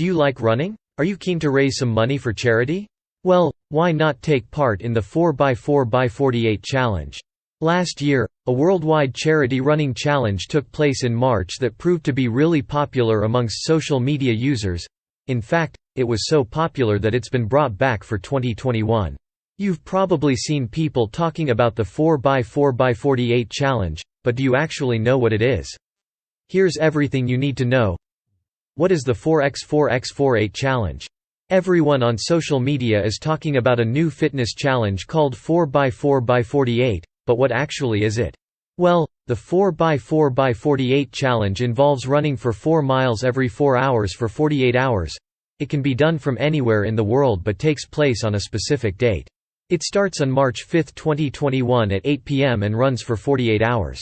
Do you like running? Are you keen to raise some money for charity? Well, why not take part in the 4x4x48 challenge? Last year, a worldwide charity running challenge took place in March that proved to be really popular amongst social media users. In fact, it was so popular that it's been brought back for 2021. You've probably seen people talking about the 4x4x48 challenge, but do you actually know what it is? Here's everything you need to know what is the 4x4x48 challenge? Everyone on social media is talking about a new fitness challenge called 4x4x48, but what actually is it? Well, the 4x4x48 challenge involves running for 4 miles every 4 hours for 48 hours. It can be done from anywhere in the world but takes place on a specific date. It starts on March 5, 2021 at 8 p.m. and runs for 48 hours.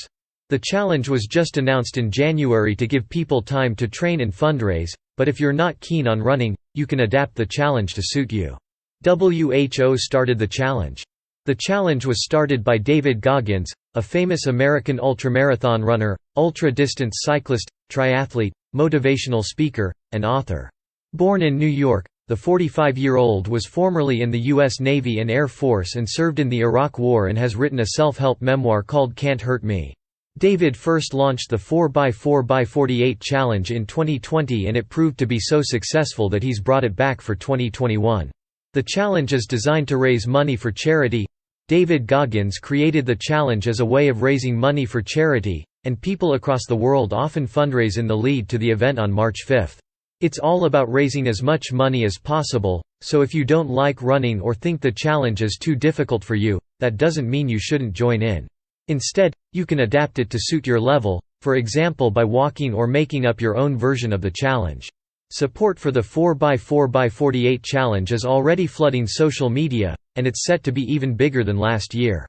The challenge was just announced in January to give people time to train and fundraise, but if you're not keen on running, you can adapt the challenge to suit you. WHO started the challenge. The challenge was started by David Goggins, a famous American ultramarathon runner, ultra-distance cyclist, triathlete, motivational speaker, and author. Born in New York, the 45-year-old was formerly in the U.S. Navy and Air Force and served in the Iraq War and has written a self-help memoir called Can't Hurt Me. David first launched the 4x4x48 challenge in 2020 and it proved to be so successful that he's brought it back for 2021. The challenge is designed to raise money for charity. David Goggins created the challenge as a way of raising money for charity, and people across the world often fundraise in the lead to the event on March 5. It's all about raising as much money as possible, so if you don't like running or think the challenge is too difficult for you, that doesn't mean you shouldn't join in. Instead, you can adapt it to suit your level, for example by walking or making up your own version of the challenge. Support for the 4x4x48 challenge is already flooding social media, and it's set to be even bigger than last year.